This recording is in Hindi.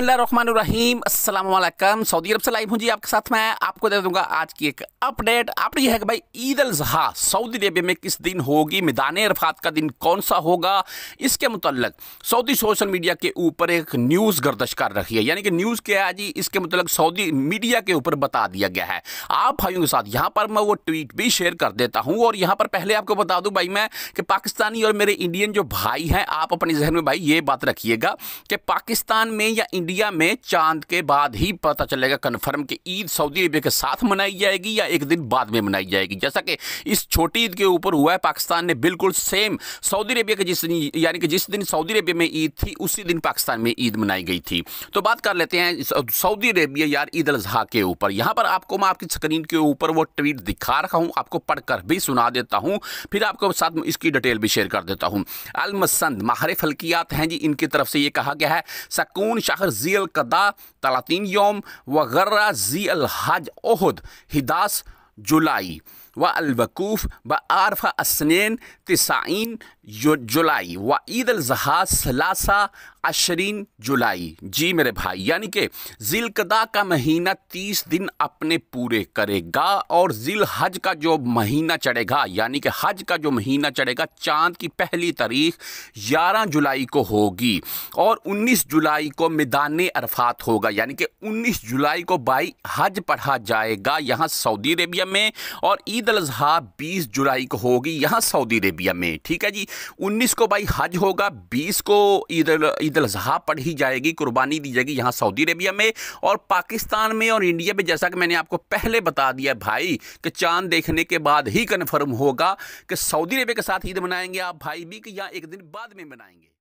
बिस्मिल्लाम असलम सऊदी अरब से लाइव हूँ जी आपके साथ मैं आपको दे दूंगा आज की एक अपडेट अपडेट यह है कि भाई ईद अल जहा सऊदी अरेबिया में किस दिन होगी मैदान अरफात का दिन कौन सा होगा इसके मुतलक सऊदी सोशल मीडिया के ऊपर एक न्यूज़ गर्दश कर रखी है यानी कि न्यूज़ क्या है जी इसके मुतलक सऊदी मीडिया के ऊपर बता दिया गया है आप भाइयों के साथ यहाँ पर मैं वो ट्वीट भी शेयर कर देता हूँ और यहाँ पर पहले आपको बता दूँ भाई मैं कि पाकिस्तानी और मेरे इंडियन जो भाई हैं आप अपने जहन में भाई ये बात रखिएगा कि पाकिस्तान में या इंडिया में चांद के बाद ही पता चलेगा कन्फर्म कि ईद सऊदी अरबिया के साथ मनाई जाएगी या एक दिन बाद में मनाई जाएगी जैसा कि इस छोटी ईद के ऊपर हुआ है पाकिस्तान ने बिल्कुल सेम सऊदी अरबिया के जिस यानी कि जिस दिन सऊदी अरबिया में ईद थी उसी दिन पाकिस्तान में ईद मनाई गई थी तो बात कर लेते हैं सऊदी अरबिया यार ईद अजहा के ऊपर यहाँ पर आपको मैं आपकी स्क्रीन के ऊपर वो ट्वीट दिखा रखा हूँ आपको पढ़कर भी सुना देता हूँ फिर आपको साथ इसकी डिटेल भी शेयर कर देता हूँ अलमसंद माहर फल्कियात हैं जी इनकी तरफ से ये कहा गया है सकून शाह شهر ذي القضاء 30 يوم وغرة ذي الحج أحد 11 जुलाई व अलवकूफ़ व आरफ़ असनैन तसाइन जुलाई व ईद अजहा सलासा अशरीन जुलाई जी मेरे भाई यानी कि जिलकदा का महीना तीस दिन अपने पूरे करेगा और जिल हज का जो महीना चढ़ेगा यानी कि हज का जो महीना चढ़ेगा चांद की पहली तारीख ग्यारह जुलाई को होगी और उन्नीस जुलाई को मैदान अरफात होगा यानी कि उन्नीस जुलाई को बाई हज पढ़ा जाएगा यहाँ सऊदी अरेबिया में और ईद अल अजहा बीस जुलाई को होगी यहाँ सऊदी अरेबिया में ठीक है जी उन्नीस को भाई हज होगा बीस को ईद ईद अल अजहा पढ़ी जाएगी कुर्बानी दी जाएगी यहाँ सऊदी अरेबिया में और पाकिस्तान में और इंडिया में जैसा कि मैंने आपको पहले बता दिया भाई कि चांद देखने के बाद ही कन्फर्म होगा कि सऊदी अरेबिया के साथ ईद मनाएंगे आप भाई भी कि यहाँ एक दिन बाद में मनाएंगे